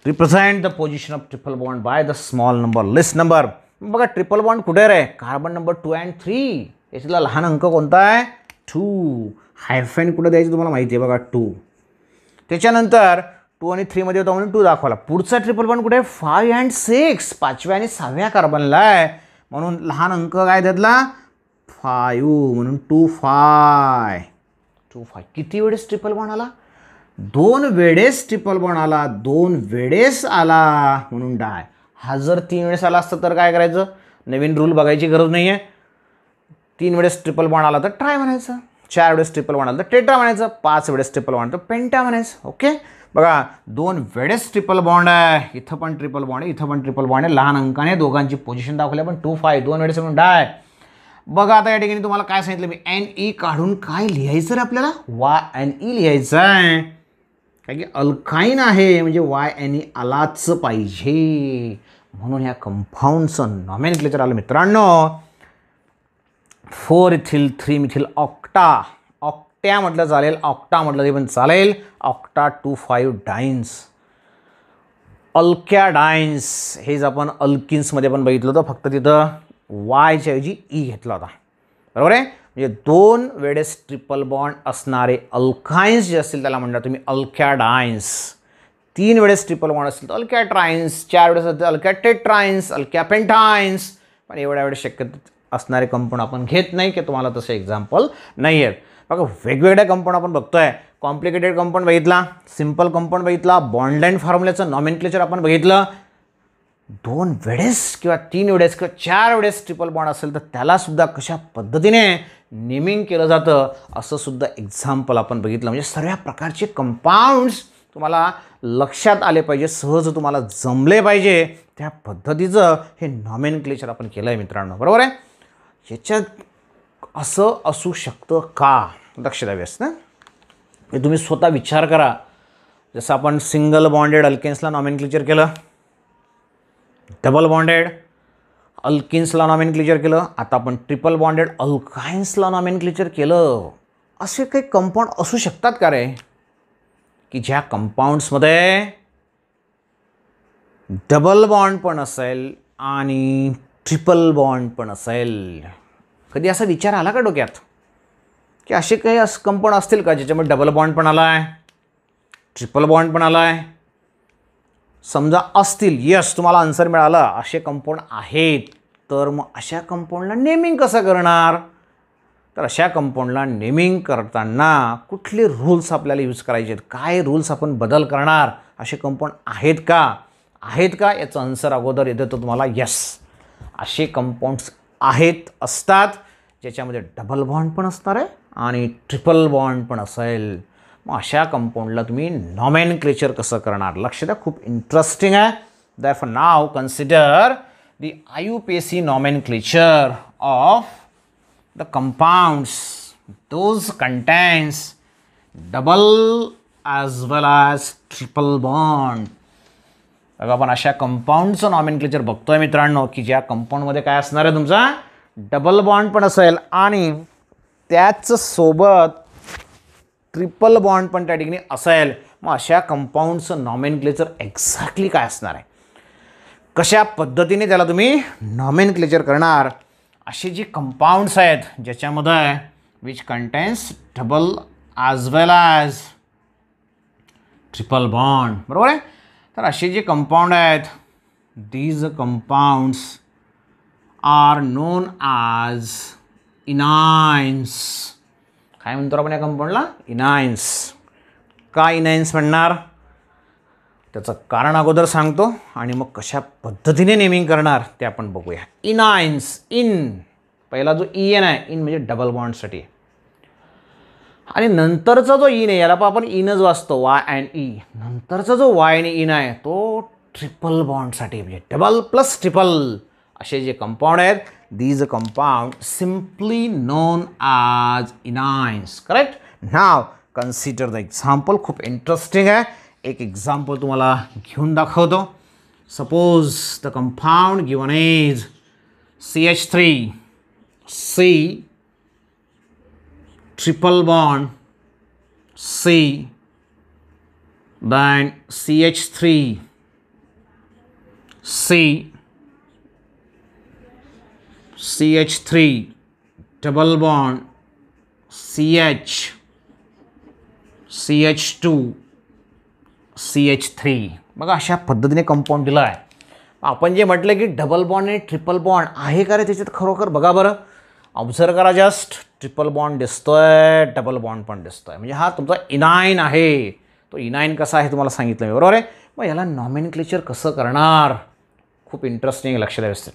represent the position of triple bond by the small number least number बघा ट्रिपल बॉन्ड कुठे रे carbon number two and three याच्यातला लहान अंक कोणता आहे टू हायफेन कुठे द्यायचं तुम्हाला माहिती आहे बघा टू त्याच्यानंतर टू आणि थ्रीमध्ये होता म्हणून टू दाखवला पुढचा ट्रिपल बॉन्ड कुठे आहे फाईव्ह अँड सिक्स पाचव्या आणि सहाव्या कार्बनला आहे म्हणून लहान अंक काय त्यातला फायू म्हणून टू फाय टू फाय किती वेळेस ट्रिपल वन आला दोन वेळेस ट्रिपल वन आला दोन वेळेस आला म्हणून डाय हा जर तीन वेळेस आला असता तर काय करायचं नवीन रूल बघायची गरज नाही आहे तीन वेळेस ट्रिपल वन आला तर ट्राय म्हणायचं चार वेळेस ट्रिपल वन आलं तर टेट्रा म्हणायचं पाच वेळेस ट्रिपल वन तर पेंटा म्हणायचं ओके बघा दोन वेळेस ट्रिपल बॉन्ड आहे इथं पण ट्रिपल बॉन्ड आहे इथं पण ट्रिपल बॉन्ड आहे लहान अंकाने दोघांची पोझिशन दाखवली पण टू फाय दोन वेळेस म्हणून डाय बघा आता या ठिकाणी तुम्हाला काय सांगितलं मी एन ई e काढून काय लिहायचं रे आपल्याला वाय एन ई लिहायचं आहे काय की अल्काईन आहे म्हणजे वाय एन ई आलाच पाहिजे म्हणून ह्या कंपाऊंडचं क्लेचर आलं मित्रांनो four ethyl three methyl octa ऑक्ट्या म्हटलं चालेल ऑक्टा म्हटलं तरी पण चालेल ऑक्टा टू फाईव्ह डायन्स अल्क्या डायन्स हेच आपण अल्किन्समध्ये पण बघितलं होतं फक्त तिथं वायच्या ऐवजी ई e घेतला होता बरोबर आहे म्हणजे दोन वेळेस ट्रिपल बॉन्ड असणारे अल्काइन्स जे असतील त्याला म्हणतात तुम्ही अल्कॅडायन्स तीन वेळेस ट्रिपल बॉन्ड असतील तर ट्राइन्स चार वेळेस असतील अल्कॅटेट्रायन्स अल्कॅपेंटायन्स पण एवढ्या एवढे शक्य असणारे कंपाऊंड आपण घेत नाही की तुम्हाला तसे एक्झाम्पल नाही आहेत बघा वेगवेगळ्या कंपाऊंड आपण बघतो आहे कॉम्प्लिकेटेड कंपाऊंड बघितला सिम्पल कंपाऊंड बघितला बॉन्डलाईन फॉर्म्युल्याचं नॉमिनक्लेचर आपण बघितलं दोन वेळेस किंवा तीन वेळेस किंवा चार वेळेस ट्रिपल बॉन्ड असेल तर त्यालासुद्धा कशा पद्धतीने नेमिंग केलं जातं असं सुद्धा एक्झाम्पल आपण बघितलं म्हणजे सर्व प्रकारचे कंपाऊंड्स तुम्हाला लक्षात आले पाहिजे सहज तुम्हाला जमले पाहिजे त्या पद्धतीचं हे नॉमेन क्लेचर आपण केलं आहे मित्रांनो बरोबर आहे ह्याच्यात असं असू शकतं का लक्ष द्यावेस ना हे तुम्ही स्वतः विचार करा जसं आपण सिंगल बॉन्डेड अल्केन्सला नॉमेन क्लेचर केलं डबल बॉन्डेड अल्किन्सला नॉमिन क्लिचर केलं आता आपण ट्रिपल बॉन्डेड अल्काइन्सला नॉमिन क्लिचर केलं असे काही कंपाऊंड असू शकतात का रे की ज्या कंपाऊंड्समध्ये डबल बॉन्ड पण असेल आणि ट्रिपल बॉन्ड पण असेल कधी असा विचार आला का डोक्यात की असे काही असं कंपाऊंड असतील का ज्याच्यामध्ये डबल बॉन्ड पण आला आहे ट्रिपल बॉन्ड पण आला आहे समजा असतील यस तुम्हाला आन्सर मिळाला असे कंपाऊंड आहेत तर मग अशा कंपाऊंडला नेमिंग कसं करणार तर अशा कंपाऊंडला नेमिंग करताना कुठले रूल्स आपल्याला यूज करायचे आहेत काय रूल्स आपण बदल करणार असे कंपाऊंड आहेत का आहेत का याचं आन्सर अगोदर येतं तर तुम्हाला यस असे कंपाऊंड्स आहेत असतात ज्याच्यामध्ये डबल बॉन्ड पण असणार आहे आणि ट्रिपल बॉन्ड पण असेल मग अशा कंपाऊंडला तुम्ही नॉमेन क्लेचर कसं करणार लक्ष द्या खूप इंटरेस्टिंग आहे दॅफ फॉर नाव consider the I U C nomenclature of the compounds those contains double as well as triple bond बघा आपण अशा कंपाऊंडचं नॉमेन क्लेचर बघतोय मित्रांनो की ज्या कंपाऊंडमध्ये काय असणार आहे तुमचा डबल बॉन्ड पण असेल आणि त्याच सोबत ट्रिपल बॉन्ड पण त्या ठिकाणी असेल मग अशा कंपाऊंडचं नॉमेन क्लेचर एक्झॅक्टली काय असणार आहे कशा पद्धतीने त्याला तुम्ही नॉमेन क्लेचर करणार असे जी कंपाऊंड्स आहेत ज्याच्यामध्ये which contains double as well as triple bond बरोबर आहे तर असे जे कंपाऊंड आहेत these compounds are known as enynes काय म्हणतो आपण या कंपाऊंडला इनायन्स का इनायन्स म्हणणार त्याचं कारण अगोदर सांगतो आणि मग कशा पद्धतीने नेमिंग करणार ते आपण बघूया इनायन्स इन पहिला जो ई e एन आहे इन म्हणजे डबल बॉन्डसाठी आणि नंतरचा जो इन e आहे याला पण आपण जो e वाचतो वाय अँड ई नंतरचा जो वाय आणि इन आहे तो ट्रिपल बॉन्डसाठी म्हणजे डबल प्लस ट्रिपल असे जे कंपाऊंड आहेत these compound simply known as enines correct now consider the example खूप interesting आहे एक example तुम्हाला घेऊन दाखवतो suppose the compound given is CH3 C triple bond C then CH3 C C H three double bond C H C H two C H three बघा अशा पद्धतीने compound दिलं आहे आपण जे म्हटलं की डबल बॉन्ड आणि ट्रिपल बॉन्ड आहे का रे त्याच्यात खरोखर बघा बरं ऑब्झर्व करा जस्ट ट्रिपल बॉन्ड दिसतोय डबल बॉन्ड पण दिसतोय म्हणजे हा तुमचा इनाईन आहे तो इनाईन कसा आहे तुम्हाला सांगितलं मी बरोबर आहे मग याला नॉमिन क्लेचर कसं करणार खूप इंटरेस्टिंग लक्षात व्यवस्थित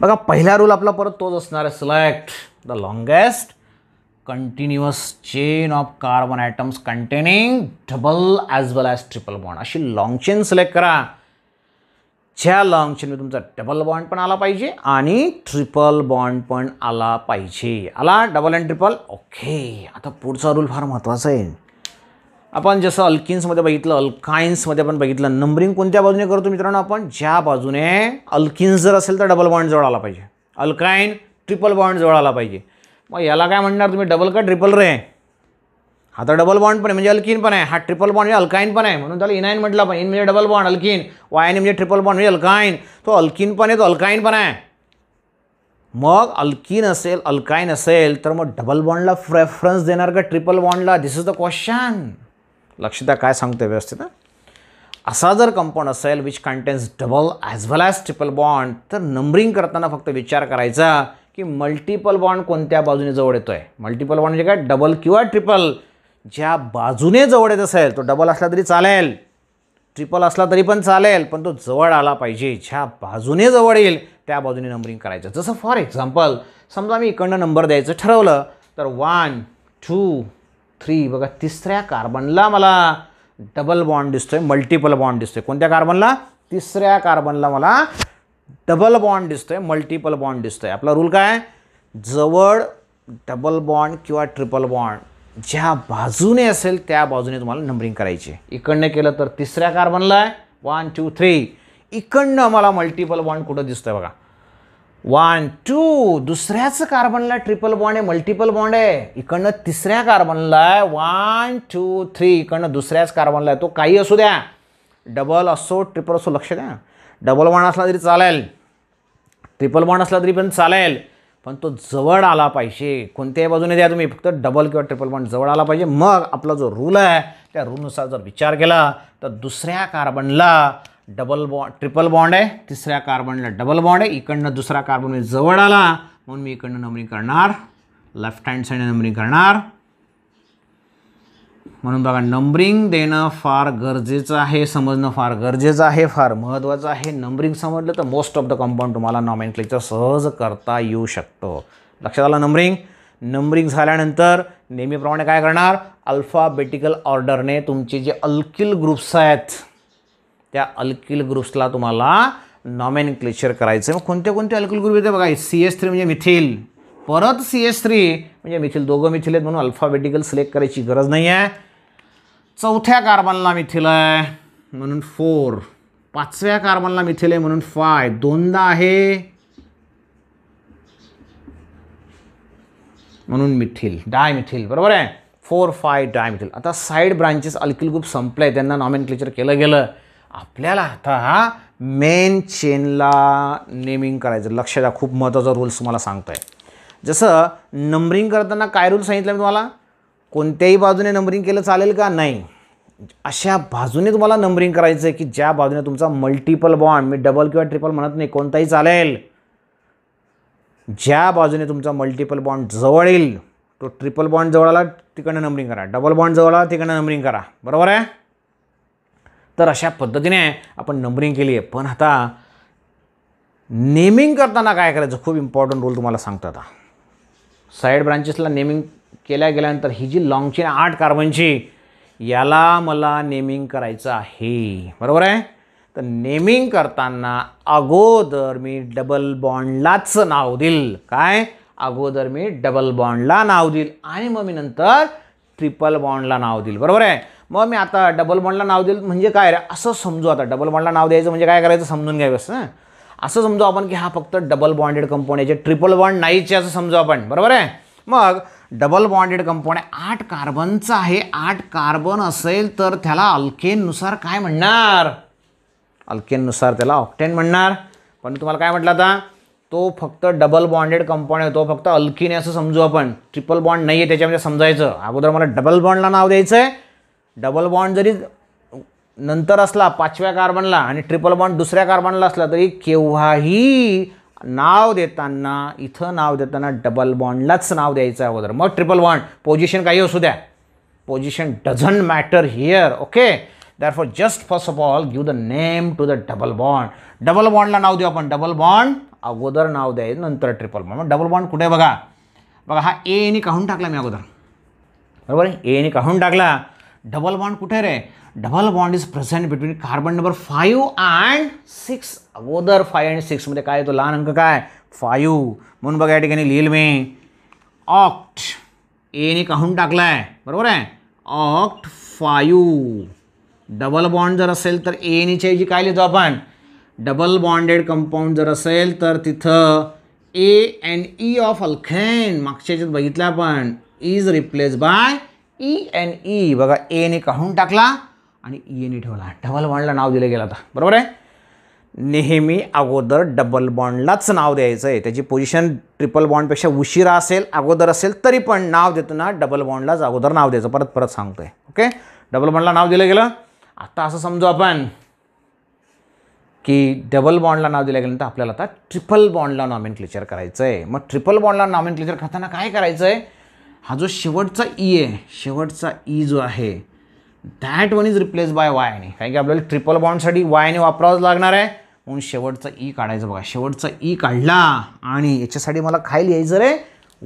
बघा पहिला रूल आपला परत तोच असणार आहे select the longest continuous chain of carbon atoms containing double as well as triple bond अशी लाँग चेन सिलेक्ट करा ज्या लाँग चेनमध्ये तुमचा डबल बॉन्ड पण आला पाहिजे आणि ट्रिपल बॉन्ड पण आला पाहिजे आला डबल अँड ट्रिपल ओके आता पुढचा रूल फार महत्त्वाचा आहे आपण जसं अल्किन्समध्ये बघितलं अल्काइन्समध्ये आपण बघितलं नंबरिंग कोणत्या बाजूने करतो मित्रांनो आपण ज्या बाजूने अल्किन्स जर असेल तर डबल बॉन्ड जवळ आला पाहिजे अल्काइन ट्रिपल बॉन्ड जवळ आला पाहिजे मग याला काय म्हणणार तुम्ही डबल का ट्रिपल रे हा तर डबल बॉन्ड पण आहे म्हणजे अल्किन पण आहे हा ट्रिपल बॉन्ड म्हणजे अल्काइन पण आहे म्हणून त्याला इनाईन म्हटलं पण इन म्हणजे डबल बॉन्ड अल्किन वायन म्हणजे ट्रिपल बॉन्ड म्हणजे अल्काइन तो अल्किन पण आहे तो अल्काइन पण आहे मग अल्किन असेल अल्काईन असेल तर मग डबल बॉन्डला प्रेफरन्स देणार का ट्रिपल बॉन्डला दिस इज द क्वेश्चन लक्ष द्या काय सांगते व्यवस्थित असा जर कंपाऊंड असेल which contains double as well as triple bond तर नंबरिंग करताना फक्त विचार करायचा की मल्टिपल बॉन्ड कोणत्या बाजूने जवळ येतो आहे मल्टिपल बॉन्ड म्हणजे काय डबल किंवा ट्रिपल ज्या बाजूने जवळ येत असेल तो डबल असला तरी चालेल ट्रिपल असला तरी पण चालेल पण तो जवळ आला पाहिजे ज्या बाजूने जवळ येईल त्या बाजूने नंबरिंग करायचं जसं फॉर एक्झाम्पल समजा मी इकडनं नंबर द्यायचं ठरवलं तर वन टू थ्री बघा तिसऱ्या कार्बनला मला डबल बॉन्ड दिसतोय मल्टिपल बॉन्ड दिसतोय कोणत्या कार्बनला तिसऱ्या कार्बनला मला डबल बॉन्ड दिसतोय मल्टिपल बॉन्ड दिसतोय आपला रूल काय जवळ डबल बॉन्ड किंवा ट्रिपल बॉन्ड ज्या बाजूने असेल त्या बाजूने तुम्हाला नंबरिंग करायची इकडनं केलं तर तिसऱ्या कार्बनला आहे वन टू थ्री इकडनं मला मल्टिपल बॉन्ड कुठं दिसतोय बघा वन टू दुसऱ्याच कार्बनला ट्रिपल बॉन्ड आहे मल्टिपल बॉन्ड आहे इकडनं तिसऱ्या कार्बनला आहे वन टू थ्री इकडनं दुसऱ्याच कार्बनला आहे तो काही असू द्या डबल असो ट्रिपल असो लक्ष द्या डबल बॉन्ड असला तरी चालेल ट्रिपल बॉन्ड असला तरी पण चालेल पण तो जवळ आला पाहिजे कोणत्याही बाजूने द्या तुम्ही फक्त डबल किंवा ट्रिपल बॉन्ड जवळ आला पाहिजे मग आपला जो रूल आहे त्या रूलनुसार जर विचार केला तर दुसऱ्या कार्बनला डबल बॉ ट्रिपल बॉन्ड आहे तिसऱ्या कार्बनला डबल बॉन्ड आहे इकडनं दुसरा कार्बन मी म्हणजे जवळ आला म्हणून मी इकडनं नंबरिंग करणार लेफ्ट हँड साईडने नंबरिंग करणार म्हणून बघा नंबरिंग देणं फार गरजेचं आहे समजणं फार गरजेचं आहे फार महत्त्वाचं आहे नंबरिंग समजलं तर मोस्ट ऑफ द कंपाऊंड तुम्हाला नॉमेन सहज करता येऊ शकतो लक्षात आलं नंबरिंग नंबरिंग झाल्यानंतर नेहमीप्रमाणे काय करणार अल्फाबेटिकल ऑर्डरने तुमचे जे अल्किल ग्रुप्स आहेत त्या अल्किल ग्रुप्सला तुम्हाला नॉमेन क्लेचर करायचं मग कोणते कोणते अल्किल ग्रुप येते बघा सी एस थ्री म्हणजे मिथिल परत सी एस थ्री म्हणजे मिथिल दोघं मिथिल आहेत म्हणून अल्फाबेटिकल सिलेक्ट करायची गरज नाही आहे चौथ्या कार्बनला मिथिल आहे म्हणून फोर पाचव्या कार्बनला मिथिल आहे म्हणून फाय दोनदा आहे म्हणून मिथिल डाय मिथिल बरोबर आहे फोर फाय डाय मिथिल आता साईड ब्रांचेस अल्किल ग्रुप संपले त्यांना नॉमेन क्लेचर केलं गेलं आपल्याला आता मेन चेनला नेमिंग करायचं लक्ष द्या खूप महत्त्वाचा रूल्स तुम्हाला सांगतो आहे जसं नंबरिंग करताना काय रूल सांगितलं मी तुम्हाला कोणत्याही बाजूने नंबरिंग केलं चालेल का नाही अशा बाजूने तुम्हाला नंबरिंग करायचं आहे की ज्या बाजूने तुमचा मल्टिपल बॉन्ड मी डबल किंवा ट्रिपल म्हणत नाही कोणताही चालेल ज्या बाजूने तुमचा मल्टिपल बॉन्ड जवळ येईल तो ट्रिपल बॉन्ड जवळ आला तिकडनं नंबरिंग करा डबल बॉन्ड जवळ आला तिकडनं नंबरिंग करा बरोबर आहे तर अशा पद्धतीने आपण नंबरिंग केली आहे पण आता नेमिंग करताना काय करायचं खूप इम्पॉर्टंट रोल तुम्हाला सांगतात आता साईड ब्रांचेसला नेमिंग केल्या गेल्यानंतर ही जी लॉंग चेन आठ कार्बनची याला मला नेमिंग करायचं आहे बरोबर आहे तर नेमिंग करताना अगोदर मी डबल बॉन्डलाच नाव देईल काय अगोदर मी डबल बॉन्डला नाव देईल आणि मग मी नंतर ट्रिपल बॉन्डला नाव देईल बरोबर आहे मग मी आता डबल बॉन्डला नाव देईल म्हणजे काय रे असं समजू आता डबल बॉन्डला नाव द्यायचं म्हणजे काय करायचं समजून घ्यावे असं असं समजू आपण की हा फक्त डबल बॉन्डेड कंपनी याचे ट्रिपल बॉन्ड नाहीचे असं समजू आपण बरोबर आहे मग डबल बॉन्डेड कंपाऊंड आठ कार्बनचा आहे आठ कार्बन असेल तर त्याला अल्केनुसार काय म्हणणार अल्केनुसार त्याला ऑक्टेन म्हणणार पण तुम्हाला काय म्हटलं आता तो फक्त डबल बॉन्डेड कंपाऊंड आहे तो फक्त अल्किन आहे असं समजू आपण ट्रिपल बॉन्ड नाही आहे त्याच्यामध्ये समजायचं अगोदर मला डबल बॉन्डला नाव द्यायचं आहे डबल बॉन्ड जरी नंतर असला पाचव्या कार्बनला आणि ट्रिपल बॉन्ड दुसऱ्या कार्बनला असला तरी केव्हाही नाव देताना इथं नाव देताना डबल बॉन्डलाच नाव द्यायचं अगोदर मग ट्रिपल बॉन्ड पोझिशन काही असू द्या position doesn't matter here okay for just first of all give the name to the double bond double बॉन्डला नाव देऊ आपण डबल बॉन्ड अगोदर नाव द्याय नंतर ट्रिपल बॉन्ड मग डबल बॉन्ड कुठे बघा बघा हा एनी काढून टाकला मी अगोदर बरोबर एनी काढून टाकला डबल बॉन्ड कुठे रे double bond is present between carbon number five and six अगोदर फाय अँड सिक्समध्ये काय येतो लहान अंक काय फायू म्हणून बघा या ठिकाणी लिहिल मी ऑक्ट एने काहून टाकला आहे बरोबर आहे ऑक्ट फायू डबल बॉन्ड जर असेल तर एनीच्या जी काय लिहितो आपण डबल बॉन्डेड कंपाऊंड जर असेल तर तिथं A and E of alkane मागच्या याच्यात बघितलं आपण is replace by E N E बघा ए ने काढून टाकला आणि ई e एने ठेवला डबल बॉन्डला नाव दिलं गेलं आता बरोबर आहे नेहमी अगोदर डबल बॉन्डलाच नाव द्यायचं आहे त्याची पोझिशन ट्रिपल बॉन्डपेक्षा उशिरा असेल अगोदर असेल तरी पण नाव देताना डबल बॉन्डलाच अगोदर नाव द्यायचं परत परत सांगतोय ओके डबल बॉन्डला नाव दिलं गेलं आता असं समजू आपण की डबल बॉन्डला नाव दिलं गेल्यानंतर आपल्याला आता ट्रिपल बॉन्डला नॉमिन क्लिचर करायचं आहे मग ट्रिपल बॉन्डला नॉमिन क्लिचर करताना काय करायचं आहे हा जो शेवटचा ई e आहे शेवटचा ई e जो आहे that one is replace by वायने कारण की आपल्याला ट्रिपल बॉन्डसाठी वायने वापरावंच लागणार आहे म्हणून शेवटचा ई e काढायचा बघा शेवटचा ई काढला आणि याच्यासाठी मला काय लिहायचं रे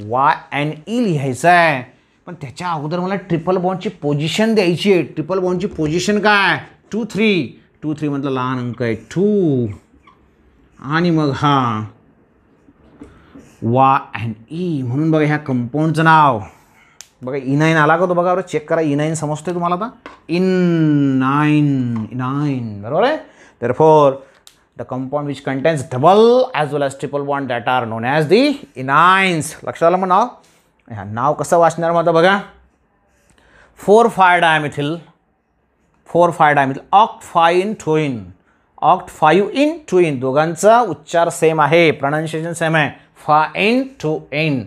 वाय अँड ई लिहायचं आहे पण त्याच्या अगोदर मला ट्रिपल बॉन्डची पोझिशन द्यायची आहे ट्रिपल बॉन्डची पोझिशन काय टू थ्री टू थ्री म्हटलं लहान अंक आहे टू आणि मग हां वा अँड ई म्हणून बघा ह्या कंपाऊंडचं नाव बघा नाईन e आला का तो बघा बरं चेक करा इनाईन e समजतोय तुम्हाला आता इनाईन e इनाईन बरोबर आहे तर for the compound which contains double as well as triple bond that are known as the enynes लक्षात आलं मग नाव ह्या नाव कसं वाचणार मग आता बघा four five dimethyl four five dimethyl oct five en two en oct five en two en दोघांचा उच्चार सेम आहे प्रनाऊन्शिएशन सेम आहे फा एन टू एन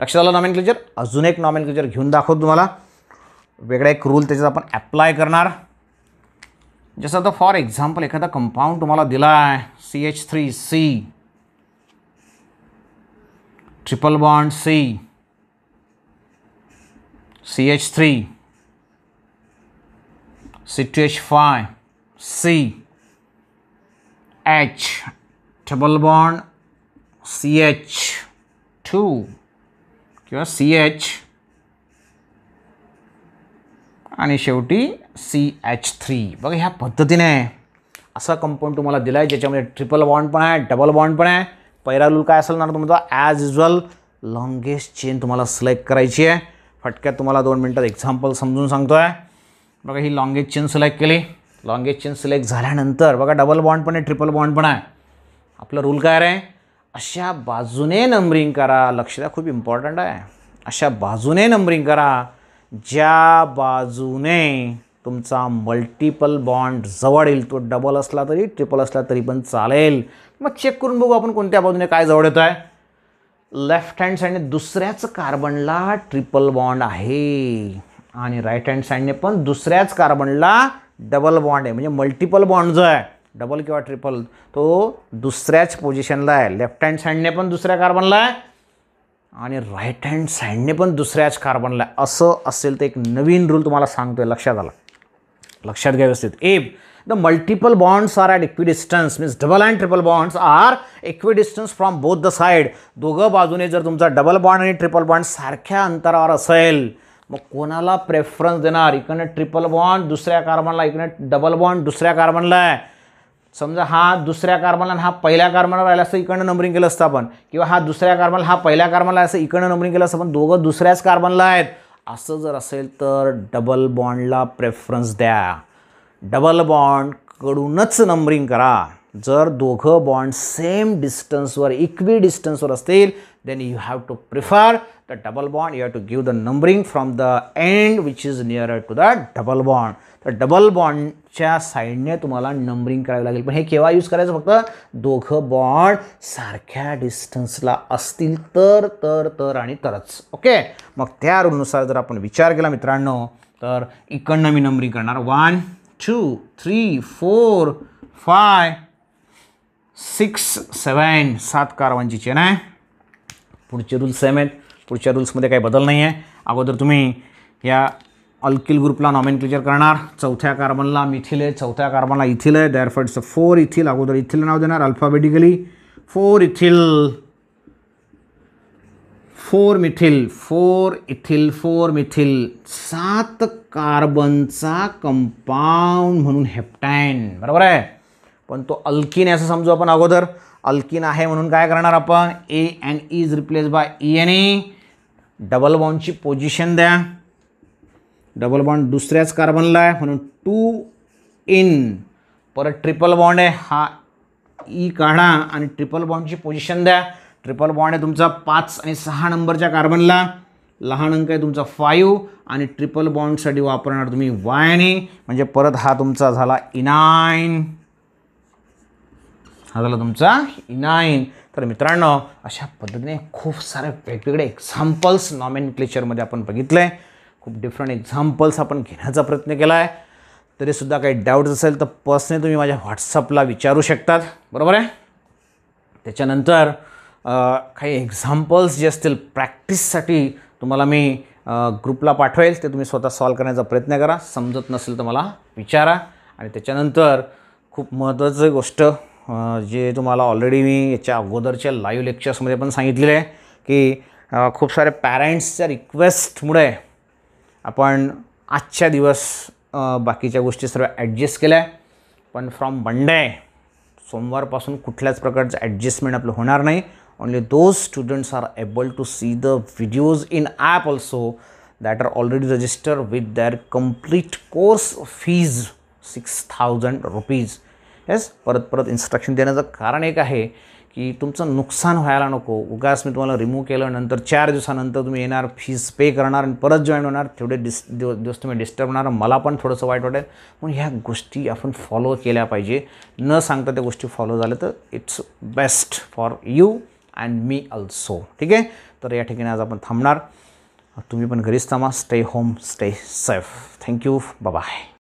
लक्षात आलं नॉमेन क्लेचर अजून एक नॉमेन क्लेचर घेऊन दाखवतो तुम्हाला वेगळा एक रूल त्याच्यात आपण ॲप्लाय करणार जसं आता फॉर एक्झाम्पल एखादा कंपाऊंड तुम्हाला दिला आहे C H three C triple bond C C H three C two H five C H triple bond C H two किंवा सी एच आणि शेवटी सी एच थ्री बघा ह्या पद्धतीने असा कंपाऊंड तुम्हाला दिला आहे ज्याच्यामध्ये ट्रिपल बॉन्ड पण आहे डबल बॉन्ड पण आहे रूल काय असेल ना तुमचा ॲज युजल लॉन्गेस्ट चेन तुम्हाला सिलेक्ट करायची आहे फटक्यात तुम्हाला दोन मिनटात एक्झाम्पल समजून सांगतो आहे बघा ही लॉन्गेस्ट चेन सिलेक्ट केली लाँगेस्ट चेन सिलेक्ट झाल्यानंतर बघा डबल बॉन्ड पण आहे ट्रिपल बॉन्ड पण आहे आपलं रूल काय आहे अशा बाजूने नंबरिंग करा लक्ष द्या खूप इम्पॉर्टंट आहे अशा बाजूने नंबरिंग करा ज्या बाजूने तुमचा मल्टिपल बॉन्ड जवळ येईल तो डबल असला तरी ट्रिपल असला तरी पण चालेल मग चेक करून बघू आपण कोणत्या बाजूने काय जवळ येतो आहे लेफ्ट हँड साईडने दुसऱ्याच कार्बनला ट्रिपल बॉन्ड आहे आणि राईट हँड साईडने पण दुसऱ्याच कार्बनला डबल बॉन्ड आहे म्हणजे मल्टिपल बॉन्ड जो आहे डबल किंवा ट्रिपल तो दुसऱ्याच पोझिशनला आहे लेफ्ट हँड साईडने पण दुसऱ्या कार्बनला आहे आणि राईट हँड साईडने पण दुसऱ्याच कार्बनला आहे असं असेल तर एक नवीन रूल तुम्हाला सांगतो आहे लक्षात आला लक्षात घ्या व्यवस्थित एब the multiple bonds are at distance means double and triple bonds are distance from both the side दोघं बाजूने जर तुमचा डबल बॉन्ड आणि ट्रिपल बॉन्ड सारख्या अंतरावर असेल मग कोणाला प्रेफरन्स देणार इकडनं ट्रिपल बॉन्ड दुसऱ्या कार्बनला इकडनं डबल बॉन्ड दुसऱ्या कार्बनला आहे समजा हा दुसऱ्या कार्बनला हा पहिल्या कार्बनला राहिला असं इकडनं नंबरिंग केलं असतं आपण किंवा हा दुसऱ्या कार्बनला हा पहिल्या कार्बनला असं इकडनं नंबरिंग केलं असतं पण दोघं दुसऱ्याच कार्बनला आहेत असं जर असेल तर डबल बॉन्डला प्रेफरन्स द्या डबल बॉन्डकडूनच नंबरिंग करा जर दोघं बॉन्ड सेम डिस्टन्सवर इक्वी डिस्टन्सवर असतील then you have to prefer the double bond you have to give the numbering from the end which is near to the double bond तर डबल बॉन्डच्या साईडने तुम्हाला नंबरिंग करावी लागेल पण हे केव्हा यूज करायचं फक्त दोघं बॉन्ड सारख्या डिस्टन्सला असतील तर तर तर आणि तरच ओके मग त्या रूलनुसार जर आपण विचार केला मित्रांनो तर इकडनं मी नंबरिंग करणार one two three four five six seven सात कारवांची चेन आहे पुढचे रूल्स सेम आहेत पुढच्या रूल्समध्ये काही बदल नाही आहे अगोदर तुम्ही या अल्किल ग्रुपला नॉमेनक्लेचर करणार चौथ्या कार्बनला मिथिल आहे चौथ्या कार्बनला इथिल आहे दॅरफर्डचं फोर इथिल अगोदर इथिल नाव देणार alphabetically four ethyl four methyl four ethyl four methyl सात कार्बनचा कंपाऊंड म्हणून हेप्टाईन बरोबर आहे पण तो अल्किन असं समजू आपण अगोदर अल्किन आहे म्हणून काय करणार आपण A and is replace by E N A double बॉन्डची पोझिशन द्या डबल बॉन्ड दुसऱ्याच कार्बनला आहे म्हणून टू इन परत ट्रिपल बॉन्ड आहे हा ई e काढा आणि ट्रिपल बॉन्डची पोझिशन द्या ट्रिपल बॉन्ड आहे तुमचा पाच आणि सहा नंबरच्या कार्बनला लहान अंक आहे तुमचा फाईव्ह आणि ट्रिपल बॉन्डसाठी वापरणार तुम्ही वायने म्हणजे परत हा तुमचा झाला इनाईन e हा झाला तुमचा इनाईन e तर मित्रांनो अशा पद्धतीने खूप सारे वेगवेगळे एक्झाम्पल्स नॉमेन क्लेचरमध्ये आपण बघितलं आहे खूप डिफरंट एक्झाम्पल्स आपण घेण्याचा प्रयत्न केला आहे तरीसुद्धा काही डाऊट्स असेल तर पर्सनली तुम्ही माझ्या व्हॉट्सअपला विचारू शकतात बरोबर आहे त्याच्यानंतर काही एक्झाम्पल्स जे असतील प्रॅक्टिससाठी तुम्हाला मी ग्रुपला पाठवेल ते तुम्ही स्वतः सॉल्व करण्याचा प्रयत्न करा समजत नसेल तर मला विचारा आणि त्याच्यानंतर खूप महत्त्वाचं गोष्ट जे तुम्हाला ऑलरेडी मी याच्या अगोदरच्या लाईव्ह लेक्चर्समध्ये पण सांगितलेलं आहे की खूप सारे पॅरेंट्सच्या रिक्वेस्टमुळे आपण आजच्या दिवस बाकीच्या गोष्टी सर्व ॲडजस्ट केल्या पण फ्रॉम मंडे सोमवारपासून कुठल्याच प्रकारचं ॲडजस्टमेंट आपलं होणार नाही only those students are able to see the videos in app also that are already register with their complete course fees six thousand rupees yes परत परत इन्स्ट्रक्शन देण्याचं कारण एक आहे की तुमचं नुकसान व्हायला नको उगाच मी तुम्हाला रिमूव्ह केलं नंतर चार दिवसानंतर तुम्ही येणार फीज पे करणार आणि परत जॉईन होणार तेवढे डिस दिवस दिवस तुम्ही डिस्टर्ब होणार मला पण थोडंसं वाईट वाटेल म्हणून ह्या गोष्टी आपण फॉलो केल्या पाहिजे न सांगता त्या गोष्टी फॉलो झाल्या तर it's best for you and मी अल्सो ठीक आहे तर या ठिकाणी आज आपण थांबणार तुम्ही पण घरीच थांबा stay home stay safe thank you bye